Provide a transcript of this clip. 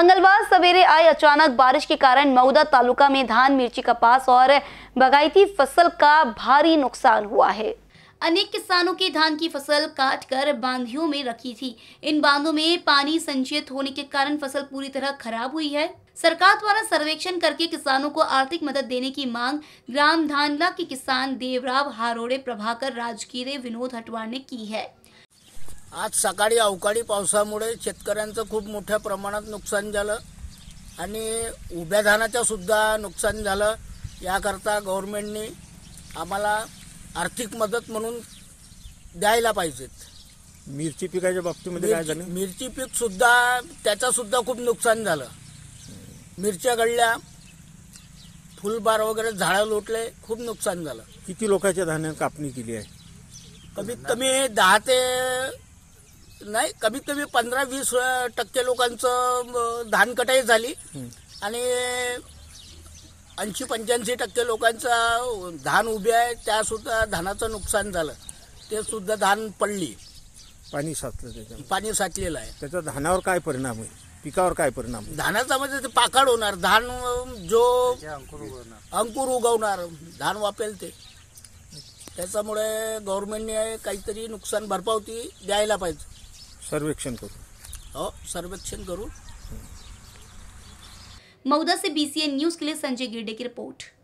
मंगलवार सवेरे आई अचानक बारिश के कारण मऊदा तालुका में धान मिर्ची कपास और बगायती फसल का भारी नुकसान हुआ है अनेक किसानों के धान की फसल काटकर बांधियों में रखी थी इन बांधों में पानी संचित होने के कारण फसल पूरी तरह खराब हुई है सरकार द्वारा सर्वेक्षण करके किसानों को आर्थिक मदद देने की मांग ग्राम धानला के किसान देवराव हारोड़े प्रभाकर राजकीरे विनोद हटवार ने की है आज सकाळी अवकाळी पावसामुळे शेतकऱ्यांचं खूप मोठ्या प्रमाणात नुकसान झालं आणि उभ्या धानाचं सुद्धा नुकसान झालं याकरता गव्हर्मेंटनी आम्हाला आर्थिक मदत म्हणून द्यायला पाहिजेत मिरची पिकाच्या बाबतीमध्ये काय झालं मिरची पीक सुद्धा त्याचं सुद्धा खूप नुकसान झालं मिरच्या गळल्या फुलबार वगैरे झाडं लोटले खूप नुकसान झालं किती लोकांच्या धान्यात कापणी केली आहे कमीत कमी दहा ते नाही कमीत कमी पंधरा वीस टक्के लोकांचं धान कटाई झाली आणि ऐंशी पंच्याऐंशी टक्के लोकांचा धान उभे आहे त्यासुद्धा धानाचं नुकसान झालं ते सुद्धा धान पडली पाणी साचलं त्याच्या पाणी साचलेलं आहे त्याचा धानावर काय परिणाम होईल पिकावर काय परिणाम धानाचा म्हणजे ते पाकाड होणार धान जो अंकुर उगवणार धान वापेल ते त्याच्यामुळे गव्हर्नमेंटने काहीतरी नुकसान भरपावती द्यायला पाहिजे सर्वेक्षण करू हो, सर्वेक्षण करू मौदा से बीसीएन न्यूज के लिए संजय गिरडे की रिपोर्ट